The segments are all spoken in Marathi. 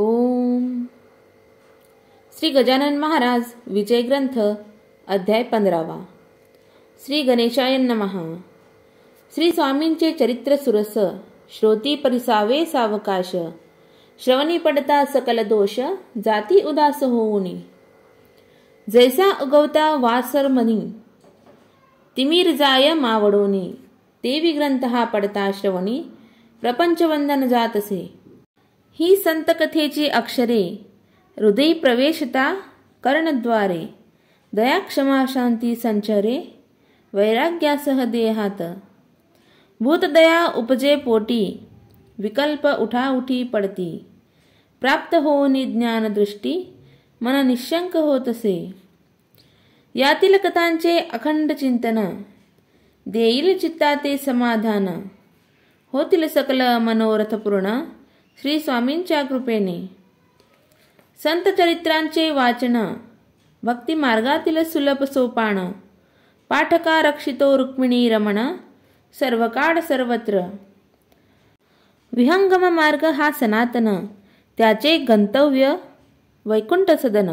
ओम श्री गजानन महाराज विजय ग्रंथ अध्याय पंधरावा श्री गणेशाय महा श्री स्वामींचे चरित्र सुरस श्रोती परिसावे सावकाश श्रवणी पडता सकल दोष जाती उदास होऊनी जैसा उगवता वासर मनी तिमीर जाय मावडोनी देवी ग्रंथ हा पडता श्रवणी प्रपंचवंदन जातसे ही संतकथेची अक्षरे हृदय प्रवेशता कर्णद्वारे दया क्षमा संचरे वैराग्यासह देहात भूतदया उपजे पोटी विकल्प उठाउठी पडती प्राप्त हो निज्ञानदृष्टी मन निशंक होत यातील कथांचे अखंड चिंतन देईल चित्ता ते समाधान होतील सकल मनोरथ पूर्ण श्री स्वामींच्या कृपेने संत चरित्रांचे वाचन भक्ती मार्गातील सुलभ सोपान पाठका रक्षितो रुक्मिणी रमण सर्वकाळ सर्वत्र विहंगम मार्ग हा सनातन त्याचे गंतव्य वैकुंठ सदन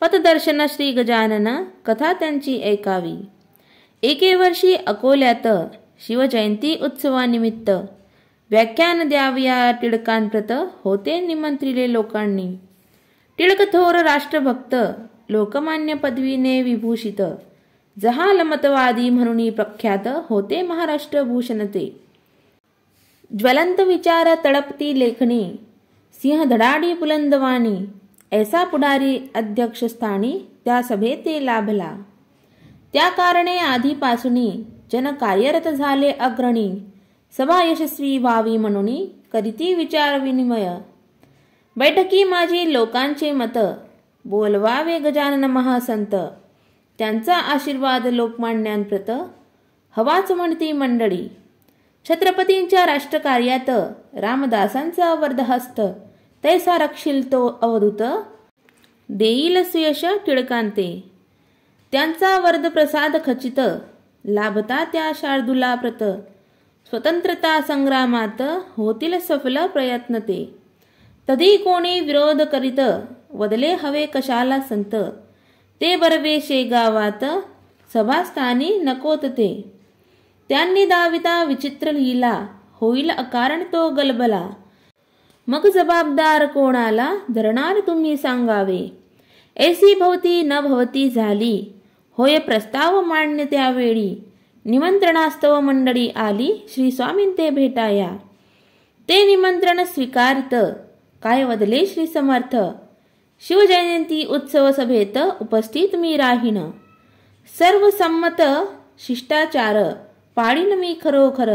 पथदर्शन श्री गजानन कथा त्यांची ऐकावी एके वर्षी अकोल्यात शिवजयंती उत्सवानिमित्त व्याख्यान द्यावया टिळकांप्रत होते निमंत्रिले लोकांनी टिळकथोर राष्ट्रभक्त लोकमान्य पदवीने विभूषित जहालमतवादी म्हणून प्रख्यात होते महाराष्ट्र भूषणते ज्वलंत विचार तळपती लेखणी सिंह धडाडी बुलंदवाणी ऐसा पुढारी अध्यक्षस्थानी त्या सभेत ते लाभला त्या कारणे आधीपासून जन कार्यरत झाले अग्रणी सभा यशस्वी व्हावी म्हणून करीती विचारविनिमय बैठकी माझी लोकांचे मत बोलवावे गजानन महासंत त्यांचा आशीर्वाद लोकमान्यांप्रत हवाच म्हणती मंडळी छत्रपतींच्या राष्ट्रकार्यात रामदासांचा वर्धहस्त तैसा रक्षील तो अवधूत देईल सुयश टिळकांते त्यांचा प्रसाद खचित लाभता त्या शार्दुला प्रत स्वतंत्रता संग्रामात होतील सफल प्रयत्न ते तधी कोणी विरोध करीत वदले हवे कशाला संत ते बरवे शेगावात सभास्थानी नकोत ते त्यांनी दाविता विचित्र लिहिला होईल अकारण तो गलबला मग जबाबदार कोणाला धरणार तुम्ही सांगावे ऐसी भवती न भवती झाली होय प्रस्ताव मांडणे त्यावेळी निमंत्रणास्तव मंडळी आली श्री ते भेटाया ते निमंत्रण स्वीकारित काय वदले श्री समर्थ शिवजयंती उत्सव सभेत उपस्थित मी राहीन सर्वसंमत शिष्टाचार पाळीन मी खरोखर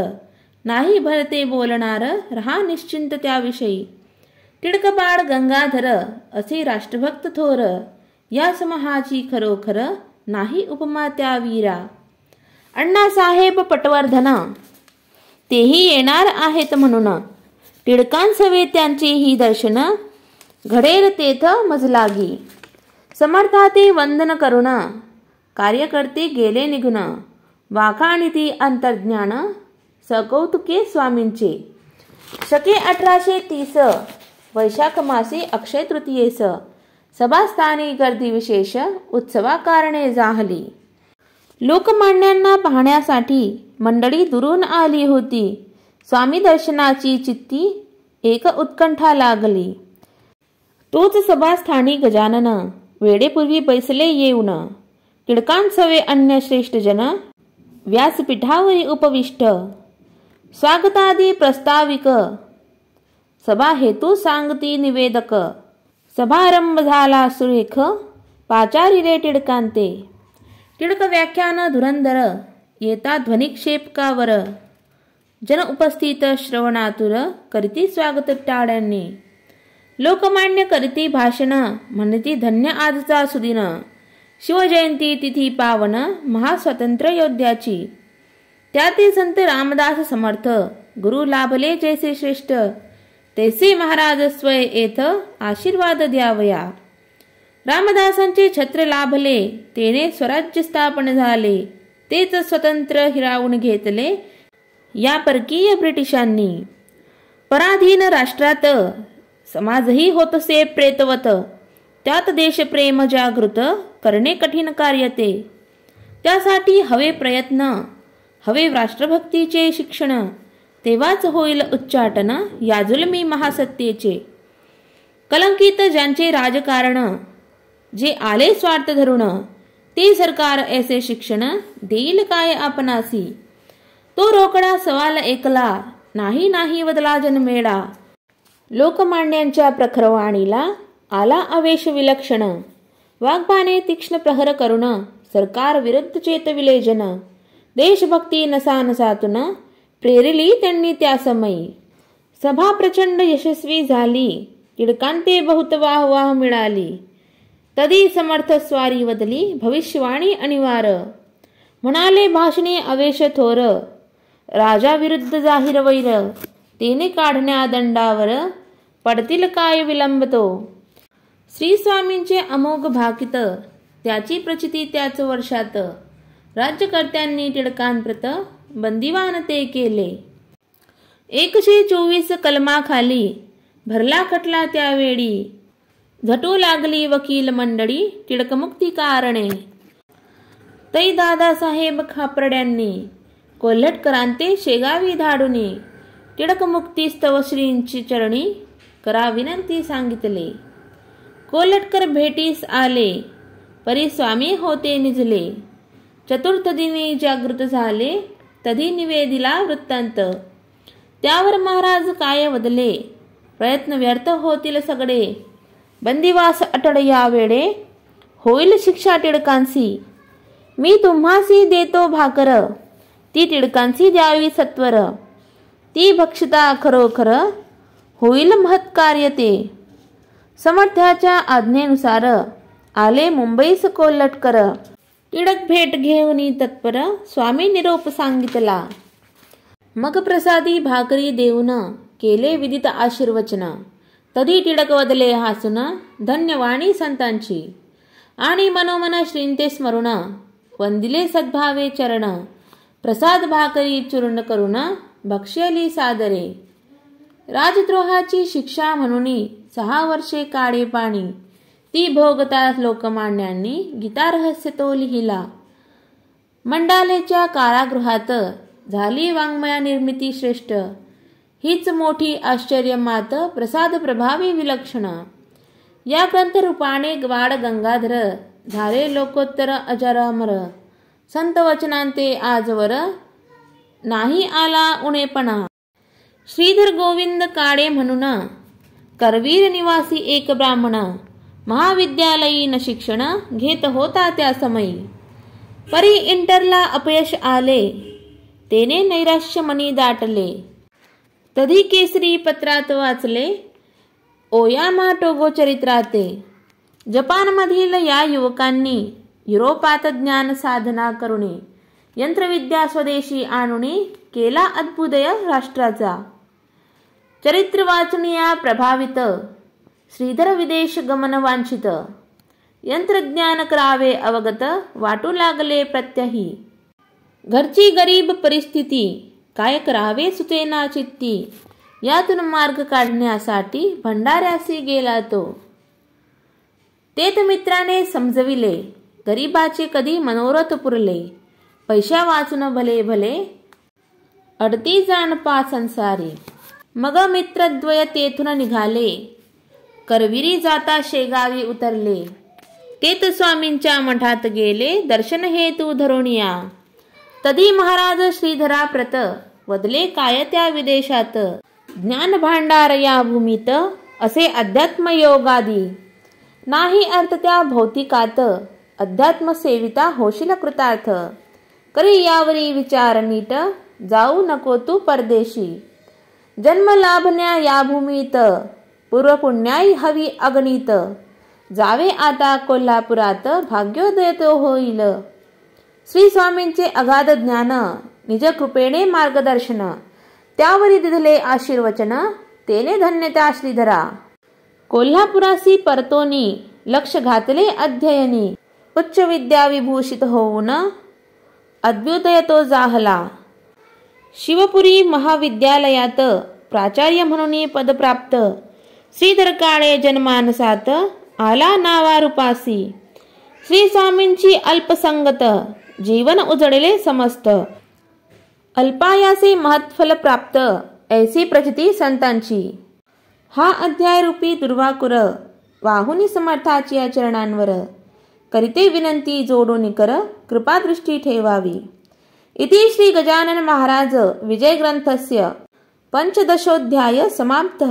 नाही भरते बोलणार रहा निश्चिंत त्याविषयी टिडकबाळ गंगाधर असे राष्ट्रभक्त थोर या समहाची खरोखर नाही उपमा त्या वीरा अण्णासाहेब पटवर्धना तेही येणार आहेत म्हणून टिळकांसवे त्यांची ही दर्शन घडेल तेथ मजलागी समर्था ते वंदन करुण कार्यकर्ते गेले निघून वाघाणिती अंतर्ज्ञान सकौतुके स्वामींचे शके अठराशे तीस वैशाख मासे अक्षय तृतीयेस सभास्थानी गर्दी विशेष उत्सवाकारणे जाहली लोकमान्यांना पाहण्यासाठी मंडळी दुरून आली होती स्वामी दर्शनाची चित्ती एक उत्कंठा लागली तोच सभास्थानी गजानन वेळेपूर्वी बैसले येऊन टिळकांसवे अन्य श्रेष्ठ जन व्यासपीठावरी उपविष्ट स्वागतादी प्रस्ताविक सभा हेतू सांगती निवेदक सभारंभ झाला सुरेख पाचारिरे टिळकांते टिळकव्याख्यान धुरंधर येता ध्वनिक्षेपकावर जन उपस्थित श्रवणातुर करिती स्वागत टाळ्यांनी लोकमान्य करीती भाषण म्हणती धन्य आजचा सुदिन शिवजयंती तिथी पावन महास्वतंत्र योद्ध्याची त्याती संत रामदास समर्थ गुरु लाभले जैसे श्रेष्ठ तैसे महाराज स्वय येथ आशीर्वाद द्यावया रामदासांचे छत्र लाभले तेने स्वराज्य स्थापन झाले तेच स्वतंत्र हिरावून घेतले या परकीय ब्रिटिशांनी पराधीन राष्ट्रात समाजही होतसे प्रेतवत त्यात देशप्रेम जागृत करणे कठीण कार्य ते त्यासाठी हवे प्रयत्न हवे राष्ट्रभक्तीचे शिक्षण तेव्हाच होईल उच्चाटन या जुलमी महासत्तेचे कलंकित ज्यांचे राजकारण जे आले स्वार्थ धरुण ते सरकार ऐसे शिक्षण देईल काय आपणासी तो रोकडा सवाल ऐकला नाही नाही बदला जन्मेळा लोकमान्यांच्या प्रखरवाणीला आला आवेश विलक्षण वाघबाने तीक्ष्ण प्रहर करुण सरकार विरुद्ध चेत विलेजन देशभक्ती नसा नसातून प्रेरिली त्यांनी त्या समयी सभा प्रचंड यशस्वी झाली किडकांते बहुत वाह वाह मिळाली तदी समर्थ स्वारी वदली भविष्यवाणी अनिवार म्हणाले भाषणे अवेश थोर राजा विरुद्ध जाहीर वैर तेने काढण्या दंडावर पडतील काय विलंबतो स्वामींचे अमोघ भाकित त्याची प्रचिती त्याच वर्षात राज्यकर्त्यांनी टिळकांप्रत बंदिवान ते केले एकशे चोवीस कलमाखाली भरला खटला त्यावेळी झटू लागली वकील मंडळी टिळकमुक्ती कारणे तै दादासाहेब खापरड्यांनी कोल्हटकरांते शेगावी धाडूने टिळकमुक्ती स्तवश्रींची चरणी करा विनंती सांगितले कोल्हटकर भेटीस आले परी स्वामी होते निजले चतुर्थ दिनी जागृत झाले तधी निवेदिला वृत्तांत त्यावर महाराज काय बदले प्रयत्न व्यर्थ होतील सगळे बंदिवास अटळया वेळे होईल शिक्षा टिळकांसी मी तुम्हासी देतो भाकर ती टिळकांसी द्यावी सत्वर ती भक्षता खरोखर होईल महत्कार्य ते समर्थ्याच्या आज्ञेनुसार आले मुंबईस कोल्लटकर टिळक भेट घेऊन तत्पर स्वामी निरोप सांगितला मग प्रसादी भाकरी देऊन केले विदित आशीर्वचन तरी टिळकवदले हासून धन्यवाणी संतांची आणि मनोमन श्रींते स्मरुण वंदिले सद्भावे चरण प्रसाद भाकरी चूर्ण करुण भक्ष्यली सादरे राजद्रोहाची शिक्षा म्हणून सहा वर्षे काळे पाणी ती भोगता लोकमान्यांनी गीतारहस्य तो लिहिला मंडालेच्या कारागृहात झाली वाङ्मया निर्मिती श्रेष्ठ हीच मोठी आश्चर्य मात प्रसाद प्रभावी विलक्षण या ग्रंथरूपाने गवाड गंगाधर झाले लोकोत्तर अजरामर, संत वचनांते आजवर नाही आला उणेपणा श्रीधर गोविंद काळे म्हणून करवीर निवासी एक ब्राह्मण महाविद्यालयीन शिक्षण घेत होता त्या समयी परी इंटरला अपयश आले तेने नैराश्यमणी दाटले तधी केसरी पत्रात वाचले ओयामा टोगो चरित्राते जपानमधील या युवकांनी युरोपात ज्ञान साधना करुणे यंत्रविद्या स्वदेशी आणुणे केला अद्भुदय राष्ट्राचा चरित्र वाचनिया प्रभावित श्रीधर विदेश गमन वांछित यंत्रज्ञान करावे अवगत वाटू लागले प्रत्यही घरची गरीब परिस्थिती काय करावे सुतेना चित्ती यातून मार्ग काढण्यासाठी भंडाऱ्याशी गेला तो तेत मित्राने समजविले गरीबाचे कधी मनोरथ पुरले पैशा वाचून भले भले अडती पा संसारी मग मित्रद्वय तेथून निघाले करविरी जाता शेगावी उतरले तेत स्वामींच्या मठात गेले दर्शन हेतू धरुणिया तदी महाराज श्रीधरा प्रत वदले काय त्या विदेशात ज्ञान भांडार या भूमीत असे अध्यात्म योगादी नाही अर्थ त्या भौतिकात अध्यात्म सेविता होशील कृतार्थ करी यावरी विचार नीट जाऊ नको तू परदेशी जन्म लाभण्या या भूमीत पुण्याई हवी अग्नित जावे आता कोल्हापुरात भाग्योदय तो होईल श्री स्वामींचे अगाध ज्ञान निज कृपेने मार्गदर्शन त्यावरी दिले आशीर्वचन तेने धन्यता श्रीधरा कोल्हापुरासी परतोनी लक्ष घातले अध्ययनी उच्च विद्या विभूषित होऊन अद्भुतय तो जाहला शिवपुरी महाविद्यालयात प्राचार्य म्हणून पद प्राप्त श्रीधर काळे जन्मानसात आला नावारुपासी श्री स्वामींची अल्पसंगत जीवन उजळले समस्त अल्पायासी महत्फल प्राप्त ऐसी प्रचिती संतांची हा अध्याय रूपी दुर्वाकुर वाहुनी समर्थाची या चरणांवर करिते विनंती जोडून कर कृपादृष्टी ठेवावी इति श्री गजानन महाराज विजय ग्रंथस्य पंचदशोध्याय समाप्त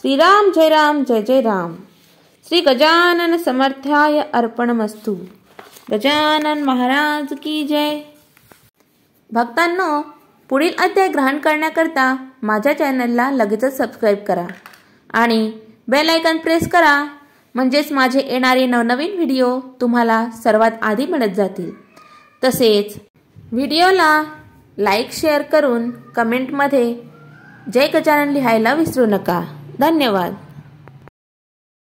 श्रीराम जय राम जय जय राम श्री गजानन समर्थाय अर्पणमस्तु गजानन महाराज की जय भक्तांनो पुढील अध्याय ग्रहण करण्याकरता माझ्या चॅनलला लगेचच सबस्क्राईब करा आणि बेल आयकन प्रेस करा म्हणजेच माझे येणारे नवनवीन व्हिडिओ तुम्हाला सर्वात आधी मिळत जातील तसेच व्हिडिओला लाईक शेअर करून कमेंटमध्ये जय गजानन लिहायला विसरू नका धन्यवाद